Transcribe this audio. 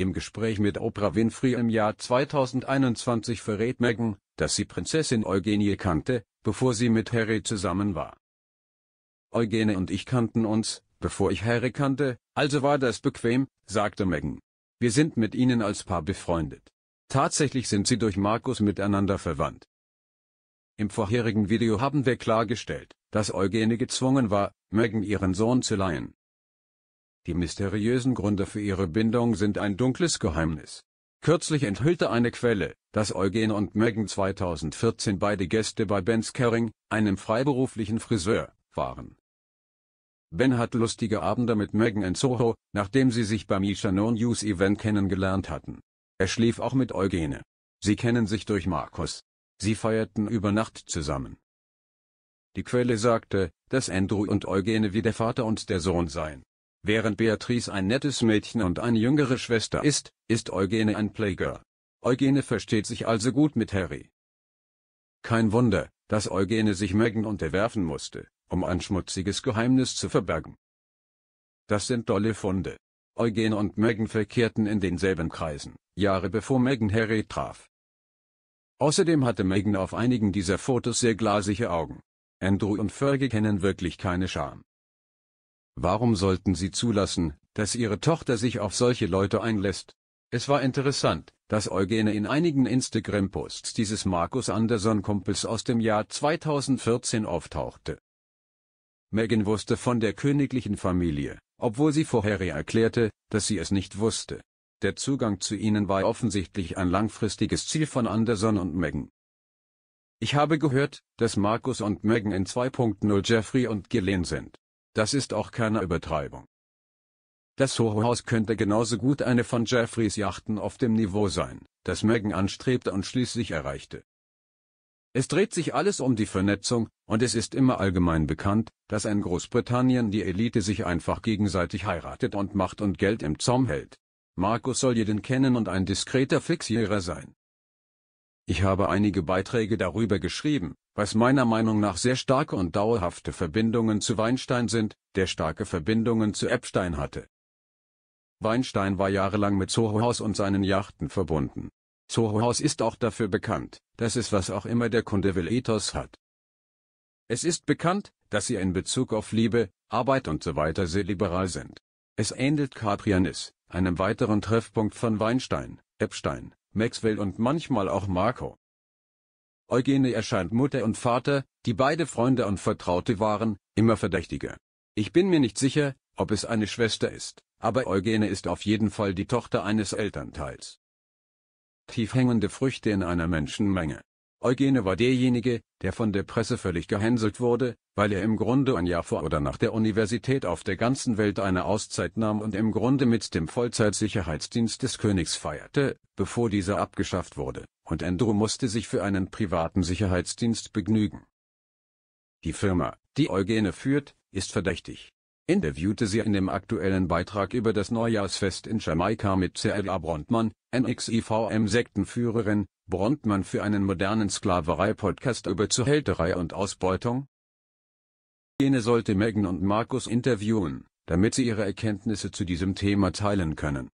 Im Gespräch mit Oprah Winfrey im Jahr 2021 verrät Meghan, dass sie Prinzessin Eugenie kannte, bevor sie mit Harry zusammen war. Eugene und ich kannten uns, bevor ich Harry kannte, also war das bequem, sagte Meghan. Wir sind mit ihnen als Paar befreundet. Tatsächlich sind sie durch Markus miteinander verwandt. Im vorherigen Video haben wir klargestellt, dass Eugene gezwungen war, Meghan ihren Sohn zu leihen. Die mysteriösen Gründe für ihre Bindung sind ein dunkles Geheimnis. Kürzlich enthüllte eine Quelle, dass Eugen und Megan 2014 beide Gäste bei Bens Kering, einem freiberuflichen Friseur, waren. Ben hat lustige Abende mit Megan in Soho, nachdem sie sich beim Isha No News Event kennengelernt hatten. Er schlief auch mit Eugene. Sie kennen sich durch Markus. Sie feierten über Nacht zusammen. Die Quelle sagte, dass Andrew und Eugene wie der Vater und der Sohn seien. Während Beatrice ein nettes Mädchen und eine jüngere Schwester ist, ist Eugene ein Playgirl. Eugene versteht sich also gut mit Harry. Kein Wunder, dass Eugene sich Megan unterwerfen musste, um ein schmutziges Geheimnis zu verbergen. Das sind dolle Funde. Eugene und Megan verkehrten in denselben Kreisen, Jahre bevor Megan Harry traf. Außerdem hatte Megan auf einigen dieser Fotos sehr glasige Augen. Andrew und Fergie kennen wirklich keine Scham. Warum sollten sie zulassen, dass ihre Tochter sich auf solche Leute einlässt? Es war interessant, dass Eugene in einigen Instagram-Posts dieses Markus Anderson-Kumpels aus dem Jahr 2014 auftauchte. Megan wusste von der königlichen Familie, obwohl sie vorher erklärte, dass sie es nicht wusste. Der Zugang zu ihnen war offensichtlich ein langfristiges Ziel von Anderson und Megan. Ich habe gehört, dass Markus und Megan in 2.0 Jeffrey und Gillen sind. Das ist auch keine Übertreibung. Das Soho-Haus könnte genauso gut eine von Jeffreys Yachten auf dem Niveau sein, das Megan anstrebte und schließlich erreichte. Es dreht sich alles um die Vernetzung, und es ist immer allgemein bekannt, dass in Großbritannien die Elite sich einfach gegenseitig heiratet und Macht und Geld im Zaum hält. Markus soll jeden kennen und ein diskreter Fixierer sein. Ich habe einige Beiträge darüber geschrieben, was meiner Meinung nach sehr starke und dauerhafte Verbindungen zu Weinstein sind, der starke Verbindungen zu Epstein hatte. Weinstein war jahrelang mit Soho House und seinen Yachten verbunden. Soho House ist auch dafür bekannt, dass es was auch immer der Kunde will Ethos hat. Es ist bekannt, dass sie in Bezug auf Liebe, Arbeit und so weiter sehr liberal sind. Es ähnelt Caprianis, einem weiteren Treffpunkt von Weinstein, Epstein, Maxwell und manchmal auch Marco. Eugene erscheint Mutter und Vater, die beide Freunde und Vertraute waren, immer verdächtiger. Ich bin mir nicht sicher, ob es eine Schwester ist, aber Eugene ist auf jeden Fall die Tochter eines Elternteils. Tief hängende Früchte in einer Menschenmenge. Eugene war derjenige, der von der Presse völlig gehänselt wurde, weil er im Grunde ein Jahr vor oder nach der Universität auf der ganzen Welt eine Auszeit nahm und im Grunde mit dem Vollzeitsicherheitsdienst des Königs feierte, bevor dieser abgeschafft wurde, und Andrew musste sich für einen privaten Sicherheitsdienst begnügen. Die Firma, die Eugene führt, ist verdächtig interviewte sie in dem aktuellen Beitrag über das Neujahrsfest in Jamaika mit C.L.A. Brontmann, NXIVM-Sektenführerin, Brontmann für einen modernen Sklaverei-Podcast über Zuhälterei und Ausbeutung? Jene sollte Megan und Markus interviewen, damit sie ihre Erkenntnisse zu diesem Thema teilen können